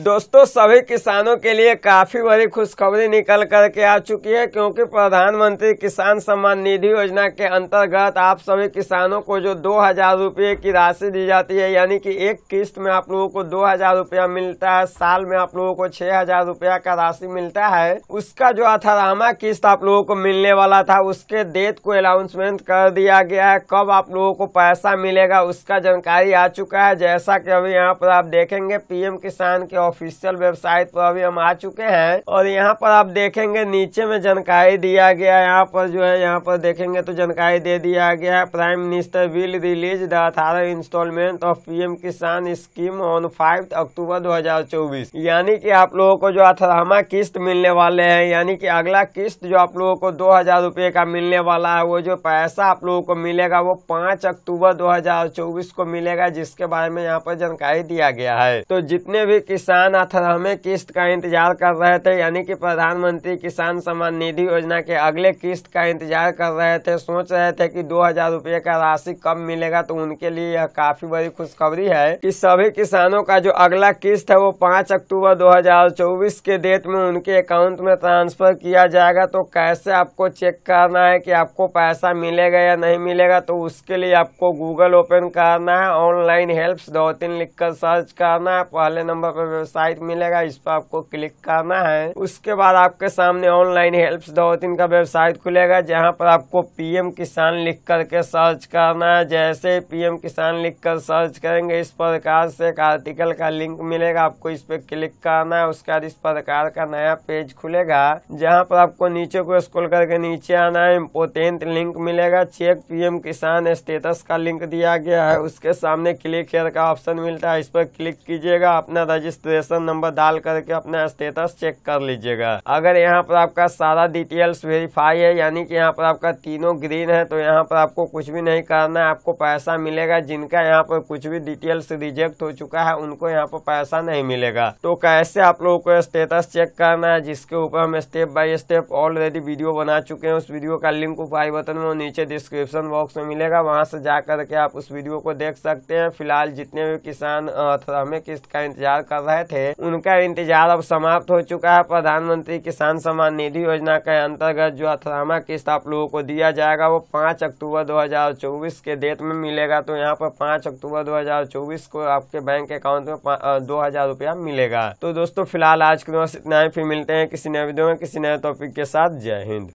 दोस्तों सभी किसानों के लिए काफी बड़ी खुशखबरी निकल कर के आ चुकी है क्योंकि प्रधानमंत्री किसान सम्मान निधि योजना के अंतर्गत आप सभी किसानों को जो दो हजार रुपये की राशि दी जाती है यानी कि एक किस्त में आप लोगों को दो हजार रुपया मिलता है साल में आप लोगों को छह हजार रुपया का राशि मिलता है उसका जो अथरामा किस्त आप लोगों को मिलने वाला था उसके डेट को अनाउंसमेंट कर दिया गया है कब आप लोगों को पैसा मिलेगा उसका जानकारी आ चुका है जैसा की अभी यहाँ पर आप देखेंगे पीएम किसान के ऑफिशियल वेबसाइट पर अभी हम आ चुके हैं और यहाँ पर आप देखेंगे नीचे में जानकारी दिया गया है यहाँ पर जो है यहाँ पर देखेंगे तो जानकारी दे दिया गया है prime minister will release the अठारह installment of PM Kisan scheme on five October दो यानी की आप लोगों को जो अठारहवा किस्त मिलने वाले है यानी की अगला किस्त जो आप लोगों को दो हजार का मिलने वाला है वो जो पैसा आप लोगों को मिलेगा वो पांच अक्टूबर दो को मिलेगा जिसके बारे में यहाँ पर जानकारी दिया गया है तो जितने भी किसान किसान अठारहवें किस्त का इंतजार कर रहे थे यानी कि प्रधानमंत्री किसान सम्मान निधि योजना के अगले किस्त का इंतजार कर रहे थे सोच रहे थे कि दो हजार रुपये का राशि कब मिलेगा तो उनके लिए यह काफी बड़ी खुशखबरी है कि सभी किसानों का जो अगला किस्त है वो पांच अक्टूबर 2024 के डेट में उनके अकाउंट में ट्रांसफर किया जाएगा तो कैसे आपको चेक करना है की आपको पैसा मिलेगा या नहीं मिलेगा तो उसके लिए आपको गूगल ओपन करना है ऑनलाइन हेल्प दो तीन लिख कर सर्च करना है पहले नंबर पर वेबसाइट मिलेगा इस पर आपको क्लिक करना है उसके बाद आपके सामने ऑनलाइन हेल्प तीन का वेबसाइट खुलेगा जहाँ पर आपको पीएम किसान लिख करके सर्च करना है जैसे पीएम किसान लिख कर सर्च करेंगे इस प्रकार से एक आर्टिकल का लिंक मिलेगा आपको इस पर क्लिक करना है उसके बाद इस प्रकार का नया पेज खुलेगा जहाँ पर आपको नीचे को स्क्रॉल करके नीचे आना है इम्पोर्टेंट लिंक मिलेगा चेक पीएम किसान स्टेटस का लिंक दिया गया है उसके सामने क्लिक हेयर का ऑप्शन मिलता है इस पर क्लिक कीजिएगा अपना रजिस्टर रजिस्ट्रेशन नंबर डाल करके अपना स्टेटस चेक कर लीजिएगा अगर यहाँ पर आपका सारा डिटेल्स वेरीफाई है यानी कि यहाँ पर आपका तीनों ग्रीन है तो यहाँ पर आपको कुछ भी नहीं करना है आपको पैसा मिलेगा जिनका यहाँ पर कुछ भी डिटेल्स रिजेक्ट हो चुका है उनको यहाँ पर पैसा नहीं मिलेगा तो कैसे आप लोगों को स्टेटस चेक करना है जिसके ऊपर हम step by step already video बना चुके हैं उस वीडियो का लिंक उपाय बटन में नीचे डिस्क्रिप्शन बॉक्स में मिलेगा वहां से जा करके आप उस वीडियो को देख सकते हैं फिलहाल जितने भी किसान हमें किस्त का इंतजार कर रहे हैं आए थे उनका इंतजार अब समाप्त हो चुका है प्रधानमंत्री किसान सम्मान निधि योजना के अंतर्गत जो अथरामा किस्त आप लोगों को दिया जाएगा वो पाँच अक्टूबर 2024 के डेट में मिलेगा तो यहाँ पर पाँच अक्टूबर 2024 को आपके बैंक अकाउंट में दो हजार रुपया मिलेगा तो दोस्तों फिलहाल आज के दिन इतना ही फिर मिलते हैं किसी नए वीडियो में किसी नए टॉपिक के साथ जय हिंद